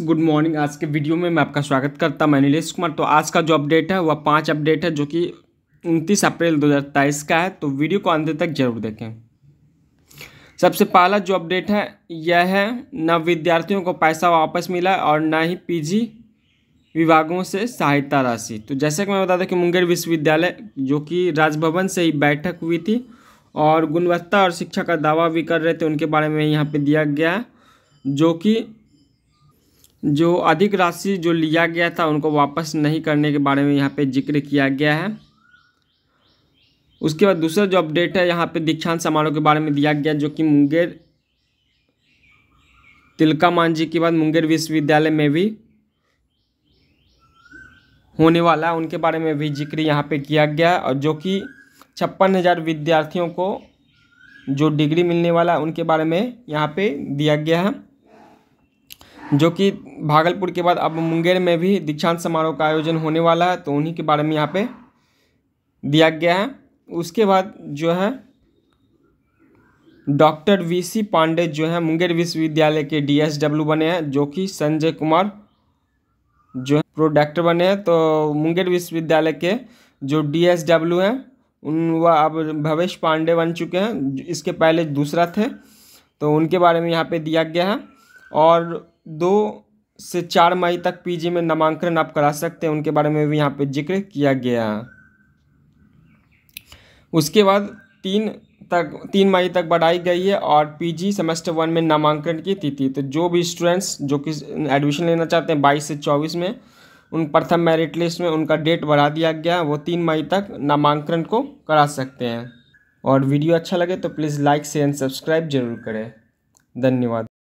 good morning आज के video में मैं आपका स्वागत करता मैं नीलेश कुमार तो आज का जो अपडेट है वह पांच अपडेट है जो कि 29 अप्रैल 2023 का है तो वीडियो को अंत तक जरूर देखें सबसे पहला जो अपडेट है यह है न विद्यार्थियों को पैसा वापस मिला और न ही पीजी विभागों से सहायता राशि तो जैसे कि मैं बता दूँ कि मुंगेर विश्वविद्यालय जो कि राजभवन से ही बैठक हुई थी और गुणवत्ता और शिक्षा का दावा भी कर रहे थे उनके बारे में यहाँ पे दिया गया जो कि जो अधिक राशि जो लिया गया था उनको वापस नहीं करने के बारे में यहाँ पे जिक्र किया गया है उसके बाद दूसरा जो अपडेट है यहाँ पे दीक्षांत समारोह के बारे में दिया गया जो कि मुंगेर तिलका मांझी के बाद मुंगेर विश्वविद्यालय में भी होने वाला है उनके बारे में भी जिक्र यहाँ पे किया गया और जो कि छप्पन हज़ार विद्यार्थियों को जो डिग्री मिलने वाला है उनके बारे में यहाँ पे दिया गया है जो कि भागलपुर के बाद अब मुंगेर में भी दीक्षांत समारोह का आयोजन होने वाला है तो उन्हीं के बारे में यहाँ पे दिया गया है उसके बाद जो है डॉक्टर वी सी पांडे जो है मुंगेर विश्वविद्यालय के डीएसडब्ल्यू बने हैं जो कि संजय कुमार जो है प्रोडक्टर बने हैं तो मुंगेर विश्वविद्यालय के जो डब्ल्यू हैं उन वह अब भवेश पांडे बन चुके हैं इसके पहले दूसरा थे तो उनके बारे में यहाँ पे दिया गया है और दो से चार मई तक पीजी में नामांकन आप करा सकते हैं उनके बारे में भी यहाँ पे जिक्र किया गया उसके बाद तीन तक तीन मई तक बढ़ाई गई है और पीजी सेमेस्टर वन में नामांकन की तिथि तो जो भी स्टूडेंट्स जो कि एडमिशन लेना चाहते हैं बाईस से चौबीस में उन प्रथम मेरिट लिस्ट में उनका डेट बढ़ा दिया गया वो तीन मई तक नामांकन को करा सकते हैं और वीडियो अच्छा लगे तो please like share and subscribe जरूर करें धन्यवाद